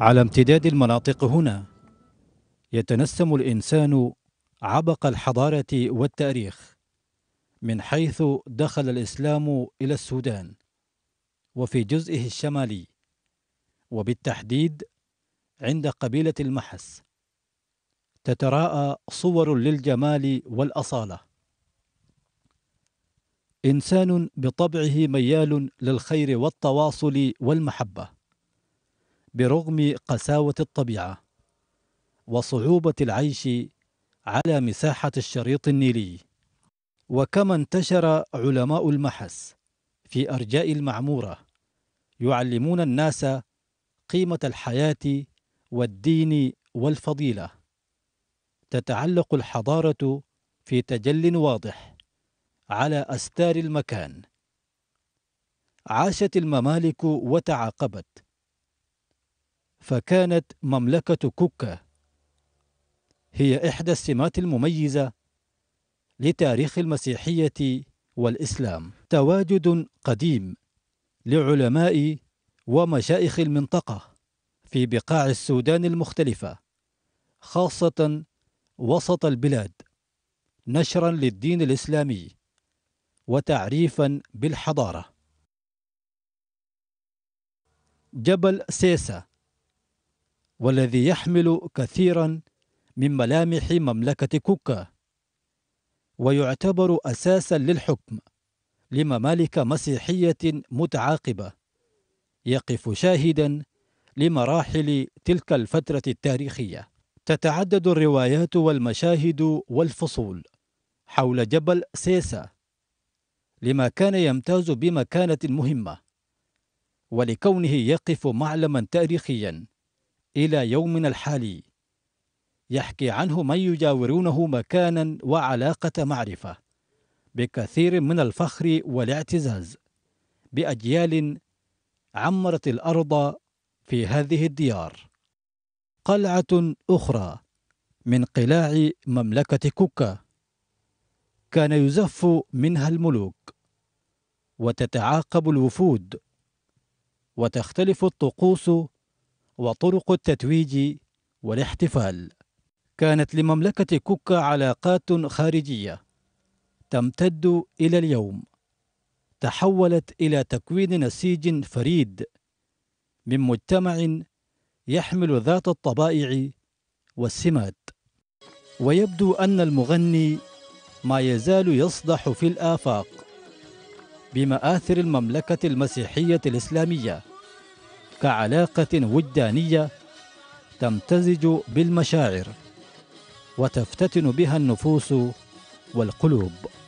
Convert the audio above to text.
على امتداد المناطق هنا يتنسم الإنسان عبق الحضارة والتاريخ من حيث دخل الإسلام إلى السودان وفي جزئه الشمالي وبالتحديد عند قبيلة المحس تتراءى صور للجمال والأصالة إنسان بطبعه ميال للخير والتواصل والمحبة برغم قساوة الطبيعة وصعوبة العيش على مساحة الشريط النيلي وكما انتشر علماء المحس في أرجاء المعمورة يعلمون الناس قيمة الحياة والدين والفضيلة تتعلق الحضارة في تجل واضح على أستار المكان عاشت الممالك وتعاقبت فكانت مملكة كوكا هي إحدى السمات المميزة لتاريخ المسيحية والإسلام تواجد قديم لعلماء ومشايخ المنطقة في بقاع السودان المختلفة خاصة وسط البلاد نشرا للدين الإسلامي وتعريفا بالحضارة جبل سيسا والذي يحمل كثيرا من ملامح مملكة كوكا ويعتبر أساسا للحكم لممالك مسيحية متعاقبة يقف شاهدا لمراحل تلك الفترة التاريخية تتعدد الروايات والمشاهد والفصول حول جبل سيسا لما كان يمتاز بمكانة مهمة ولكونه يقف معلما تاريخيا إلى يومنا الحالي يحكي عنه من يجاورونه مكانا وعلاقة معرفة بكثير من الفخر والاعتزاز بأجيال عمرت الأرض في هذه الديار قلعة أخرى من قلاع مملكة كوكا كان يزف منها الملوك وتتعاقب الوفود وتختلف الطقوس وطرق التتويج والاحتفال كانت لمملكة كوكا علاقات خارجية تمتد إلى اليوم تحولت إلى تكوين نسيج فريد من مجتمع يحمل ذات الطبائع والسمات ويبدو أن المغني ما يزال يصدح في الآفاق بمآثر المملكة المسيحية الإسلامية كعلاقة وجدانية تمتزج بالمشاعر وتفتتن بها النفوس والقلوب